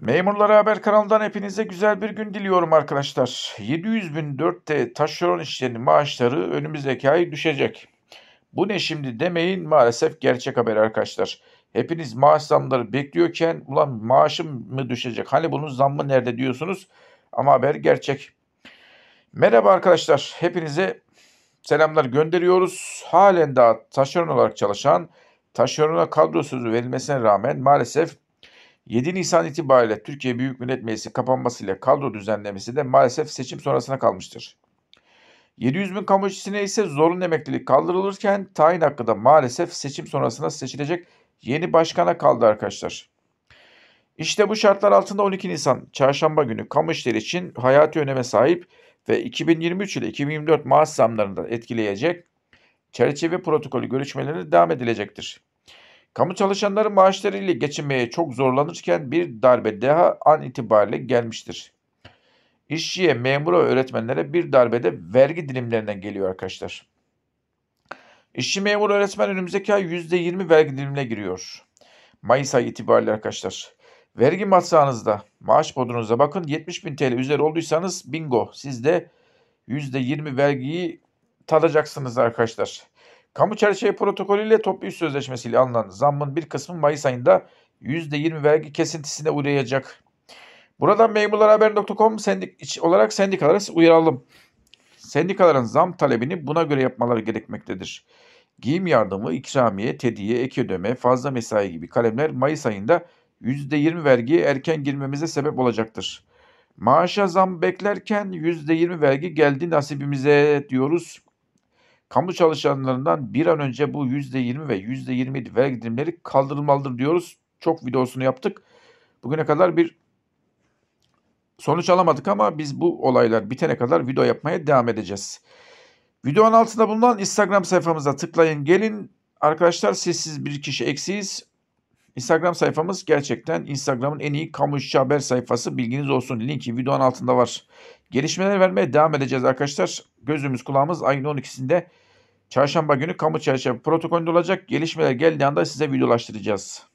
Memurlara Haber kanalından hepinize güzel bir gün diliyorum arkadaşlar. 700 bin 4T taşeron işçilerinin maaşları önümüzdeki ay düşecek. Bu ne şimdi demeyin maalesef gerçek haber arkadaşlar. Hepiniz maaş zamları bekliyorken ulan maaşım mı düşecek? Hani bunun zammı nerede diyorsunuz? Ama haber gerçek. Merhaba arkadaşlar. Hepinize selamlar gönderiyoruz. Halen daha taşeron olarak çalışan taşerona kadro sözü verilmesine rağmen maalesef 7 Nisan itibariyle Türkiye Büyük Millet Meclisi kapanmasıyla kadro düzenlemesi de maalesef seçim sonrasına kalmıştır. 700 bin kamu işçisine ise zorunlu emeklilik kaldırılırken tayin hakkı da maalesef seçim sonrasına seçilecek yeni başkana kaldı arkadaşlar. İşte bu şartlar altında 12 Nisan çarşamba günü kamu işleri için hayati öneme sahip ve 2023 ile 2024 maaş zamlarında etkileyecek çerçeve protokolü görüşmelerine devam edilecektir. Kamu çalışanların maaşlarıyla geçinmeye çok zorlanırken bir darbe daha an itibariyle gelmiştir. İşçiye, memura, öğretmenlere bir darbede vergi dilimlerinden geliyor arkadaşlar. İşçi, memur, öğretmen önümüzdeki ay %20 vergi dilimine giriyor. Mayıs ayı itibariyle arkadaşlar. Vergi masanızda, maaş bodunuza bakın 70 bin TL üzeri olduysanız bingo. Siz de %20 vergiyi tadacaksınız arkadaşlar. Kamu çerçeve şey protokolü ile toplu iş sözleşmesi ile alınan zammın bir kısmı Mayıs ayında %20 vergi kesintisine uğrayacak. Buradan memurlarhaber.com sendik olarak sendikalara uyaralım. Sendikaların zam talebini buna göre yapmaları gerekmektedir. Giyim yardımı, ikramiye, tediye, ek ödeme, fazla mesai gibi kalemler Mayıs ayında %20 vergiye erken girmemize sebep olacaktır. Maaşa zam beklerken %20 vergi geldi nasibimize diyoruz kamu çalışanlarından bir an önce bu %20 ve %27 vergi dilimleri kaldırılmalıdır diyoruz. Çok videosunu yaptık. Bugüne kadar bir sonuç alamadık ama biz bu olaylar bitene kadar video yapmaya devam edeceğiz. Videonun altında bulunan Instagram sayfamıza tıklayın gelin. Arkadaşlar sessiz bir kişi eksiyiz. Instagram sayfamız gerçekten Instagram'ın en iyi kamu işçi haber sayfası. Bilginiz olsun. Linki videonun altında var. Gelişmeler vermeye devam edeceğiz arkadaşlar. Gözümüz kulağımız ayın 12'sinde Çarşamba günü kamu çerçeve protokolünde olacak. Gelişmeler geldiği anda size videolaştıracağız.